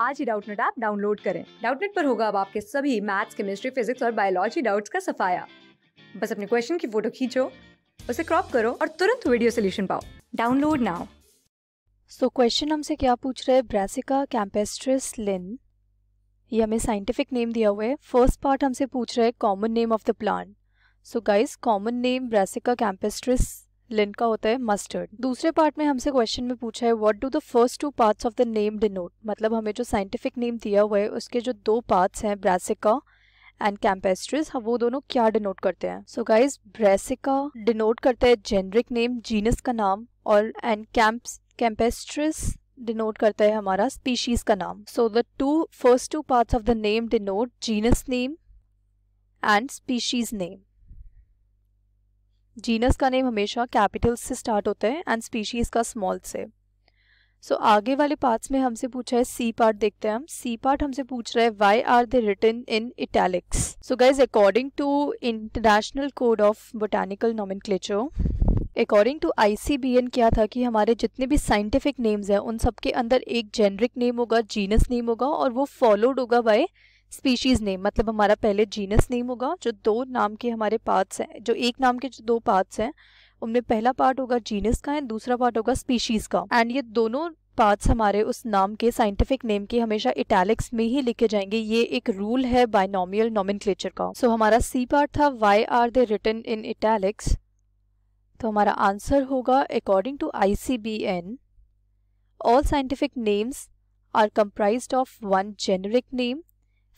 आज ही Doubtnut app download करें डाउटनेट पर होगा अब आपके सभी मैथ्स केमिस्ट्री फिजिक्स और बायोलॉजी डाउट्स का सफाया बस अपने क्वेश्चन की फोटो खींचो उसे क्रॉप करो और तुरंत वीडियो सोल्यूशन पाओ डाउनलोड नाउ सो क्वेश्चन हमसे क्या पूछ रहे हैं ब्रासिका कैंपेस्ट्रिस लिन ये हमें साइंटिफिक नेम दिया हुआ है फर्स्ट पार्ट हमसे पूछ रहे हैं common name of the plant so guys common name Brassica campestris Linn का होता है मस्टर्ड दूसरे पार्ट में हमसे क्वेश्चन में पूछा है what do the first two parts of the name denote मतलब हमें जो साइंटिफिक नेम दिया हुआ है उसके जो दो पार्ट्स हैं ब्रासिका एंड कैम्पेस्ट्रिस वो दोनों क्या डिनोट करते हैं सो गाइज ब्रेसिका डिनोट करता है जेनरिक नेम जीनस का नाम और एंड कैम्प्स कैम्पेस्ट्रिस डिनोट करता है हमारा स्पीशीज का नाम so the two first two parts of the name denote genus name and species name genus का नेम हमेशा कैपिटल से स्टार्ट होता है एंड स्पीशीज़ का स्मॉल से सो so, आगे वाले पार्ट्स में हमसे पूछा है सी पार्ट देखते हैं हम सी पार्ट हमसे पूछ रहा है why are they written in italics so guys according to international code of botanical नॉमिन अकॉर्डिंग टू आईसीबीएन क्या था कि हमारे जितने भी साइंटिफिक नेम्स हैं उन सबके अंदर एक जेनरिक नेम होगा जीनस नेम होगा और वो फॉलोड होगा बाय स्पीशीज़ नेम मतलब हमारा पहले जीनस नेम होगा जो दो नाम के हमारे पार्ट्स हैं जो एक नाम के जो दो पार्ट्स हैं उनमें पहला पार्ट होगा जीनस का एंड दूसरा पार्ट होगा स्पीशीज़ का एंड ये दोनों पार्ट्स हमारे उस नाम के साइंटिफिक नेम के हमेशा इटैलिक्स में ही लिखे जाएंगे ये एक रूल है बायनोमियल नॉमिनक्लेचर का सो so, हमारा सी पार्ट था why are they written in italics तो हमारा आंसर होगा according to I C B N all scientific names are comprise of one generic name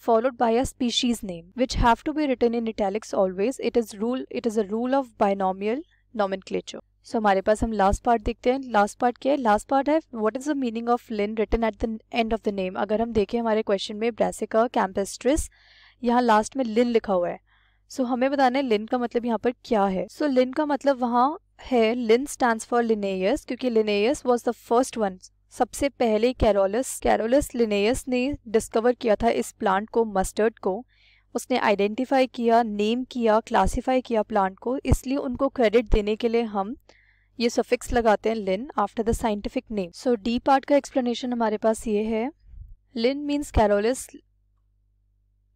followed by a species name, which have to be written in italics always. It is rule. It is a rule of binomial nomenclature. So so, हमारे पास हम last part देखते हैं last part क्या है last part है what is the meaning of Linn written at the end of the name अगर हम देखें हमारे क्वेश्चन में ब्रेसिका कैम्पेस्ट्रिस यहाँ लास्ट में लिन लिखा हुआ है सो so, हमें बताना है लिन का मतलब यहाँ पर क्या है सो so, लिन का मतलब वहाँ है लिन स्टैंड फॉर लिनेयस क्योंकि Linnaeus was the first one सबसे पहले कैरोलस कैरोलस लिनेयस ने डिस्कवर किया था इस प्लांट को मस्टर्ड को उसने आइडेंटिफाई किया नेम किया क्लासिफाई किया प्लांट को इसलिए उनको क्रेडिट देने के लिए हम ये सफिक्स लगाते हैं Linn after the scientific name so the part का एक्सप्लेनेशन हमारे पास ये है Linn means Carolus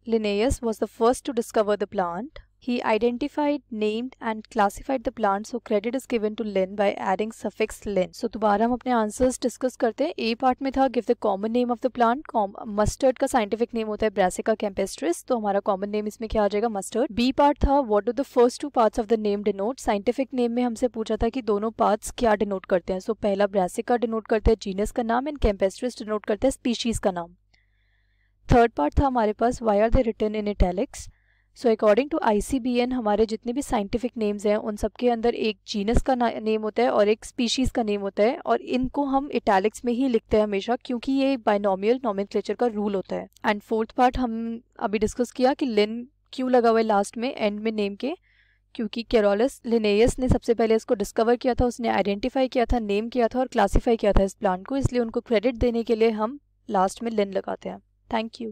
Linnaeus was the first to discover the plant He identified, named and classified the plant so credit is given to Lin by adding suffix Lin. So दोबारा हम अपने answers discuss करते हैं ए part में था give the common name of the plant mustard का scientific name होता है ब्रेसिका कैम्पेस्ट्रिस तो हमारा कॉमन नेम इसमें क्या आ जाएगा मस्टर्ड बी पार्ट था what do the first two parts of the name denote scientific name में हमसे पूछा था कि दोनों पार्ट्स क्या डिनोट करते हैं सो so, पहला ब्रेसिका डिनोट करता है जीनस का नाम एंड कैम्पेस्ट्रिस डिनोट करता है स्पीशीज का नाम थर्ड पार्ट था हमारे पास why are they written in italics so according to I हमारे जितने भी साइंटिफिक नेम्स हैं उन सबके अंदर एक जीनस का नेम होता है और एक स्पीशीज़ का नेम होता है और इनको हम इटैलिक्स में ही लिखते हैं हमेशा क्योंकि ये बाइनोमियल नॉमेनक्लेचर का रूल होता है एंड फोर्थ पार्ट हम अभी डिस्कस किया कि लिन क्यों लगा हुआ है लास्ट में एंड में नेम के क्योंकि केरोलस लिनेयस ने सबसे पहले इसको डिस्कवर किया था उसने आइडेंटिफाई किया था नेम किया था और क्लासीफाई किया था इस प्लांट को इसलिए उनको क्रेडिट देने के लिए हम लास्ट में लिन लगाते हैं थैंक यू